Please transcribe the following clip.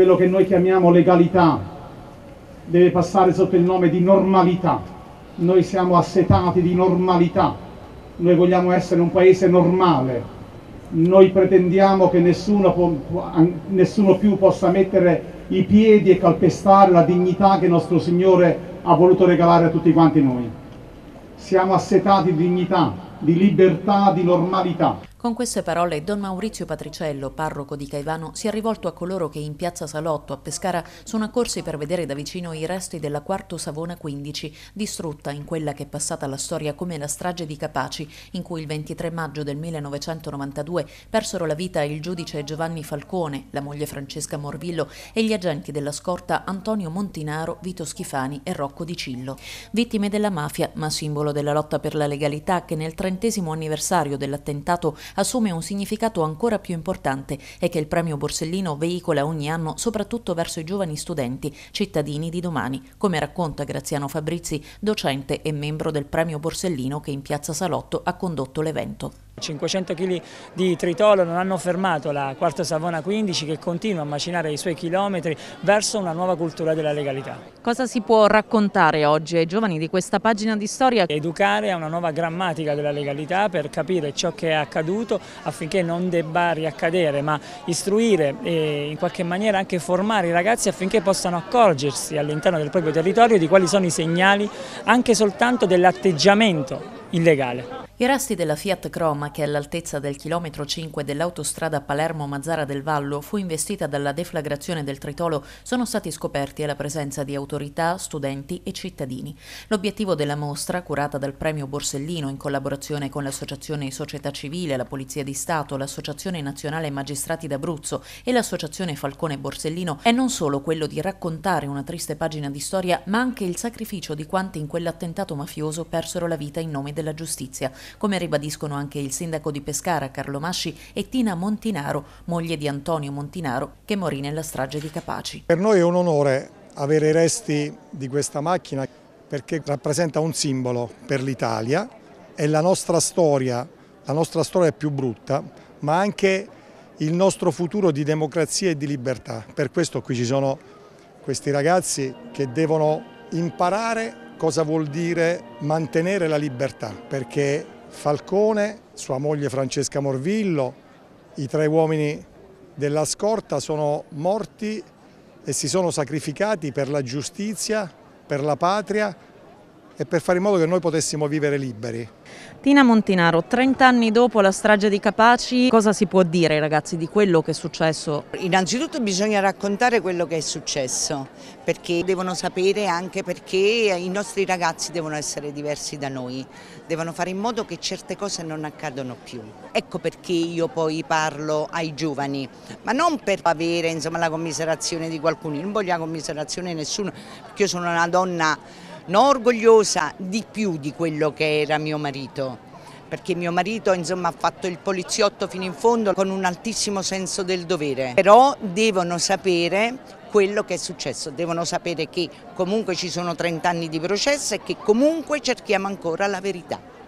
quello che noi chiamiamo legalità deve passare sotto il nome di normalità. Noi siamo assetati di normalità, noi vogliamo essere un paese normale, noi pretendiamo che nessuno, può, nessuno più possa mettere i piedi e calpestare la dignità che nostro Signore ha voluto regalare a tutti quanti noi. Siamo assetati di dignità, di libertà, di normalità. Con queste parole Don Maurizio Patriciello, parroco di Caivano, si è rivolto a coloro che in piazza Salotto a Pescara sono accorsi per vedere da vicino i resti della Quarto Savona 15, distrutta in quella che è passata la storia come la strage di Capaci, in cui il 23 maggio del 1992 persero la vita il giudice Giovanni Falcone, la moglie Francesca Morvillo e gli agenti della scorta Antonio Montinaro, Vito Schifani e Rocco Di Cillo. Vittime della mafia, ma simbolo della lotta per la legalità che nel trentesimo anniversario dell'attentato assume un significato ancora più importante e che il premio Borsellino veicola ogni anno soprattutto verso i giovani studenti, cittadini di domani, come racconta Graziano Fabrizi, docente e membro del premio Borsellino che in piazza Salotto ha condotto l'evento. 500 kg di tritolo non hanno fermato la Quarta Savona 15 che continua a macinare i suoi chilometri verso una nuova cultura della legalità. Cosa si può raccontare oggi ai giovani di questa pagina di storia? Educare a una nuova grammatica della legalità per capire ciò che è accaduto affinché non debba riaccadere, ma istruire e in qualche maniera anche formare i ragazzi affinché possano accorgersi all'interno del proprio territorio di quali sono i segnali anche soltanto dell'atteggiamento illegale. I resti della Fiat Croma, che all'altezza del chilometro 5 dell'autostrada Palermo-Mazzara del Vallo fu investita dalla deflagrazione del tritolo, sono stati scoperti alla presenza di autorità, studenti e cittadini. L'obiettivo della mostra, curata dal Premio Borsellino in collaborazione con l'Associazione Società Civile, la Polizia di Stato, l'Associazione Nazionale Magistrati d'Abruzzo e l'Associazione Falcone Borsellino, è non solo quello di raccontare una triste pagina di storia, ma anche il sacrificio di quanti in quell'attentato mafioso persero la vita in nome della giustizia come ribadiscono anche il sindaco di Pescara Carlo Masci e Tina Montinaro, moglie di Antonio Montinaro, che morì nella strage di Capaci. Per noi è un onore avere i resti di questa macchina perché rappresenta un simbolo per l'Italia e la nostra storia, la nostra storia è più brutta, ma anche il nostro futuro di democrazia e di libertà. Per questo qui ci sono questi ragazzi che devono imparare cosa vuol dire mantenere la libertà, perché Falcone, sua moglie Francesca Morvillo, i tre uomini della scorta sono morti e si sono sacrificati per la giustizia, per la patria e per fare in modo che noi potessimo vivere liberi. Tina Montinaro, 30 anni dopo la strage di Capaci, cosa si può dire ai ragazzi di quello che è successo? Innanzitutto bisogna raccontare quello che è successo, perché devono sapere anche perché i nostri ragazzi devono essere diversi da noi, devono fare in modo che certe cose non accadano più. Ecco perché io poi parlo ai giovani, ma non per avere insomma, la commiserazione di qualcuno, io non voglio la commiserazione di nessuno, perché io sono una donna non orgogliosa di più di quello che era mio marito perché mio marito insomma, ha fatto il poliziotto fino in fondo con un altissimo senso del dovere, però devono sapere quello che è successo, devono sapere che comunque ci sono 30 anni di processo e che comunque cerchiamo ancora la verità.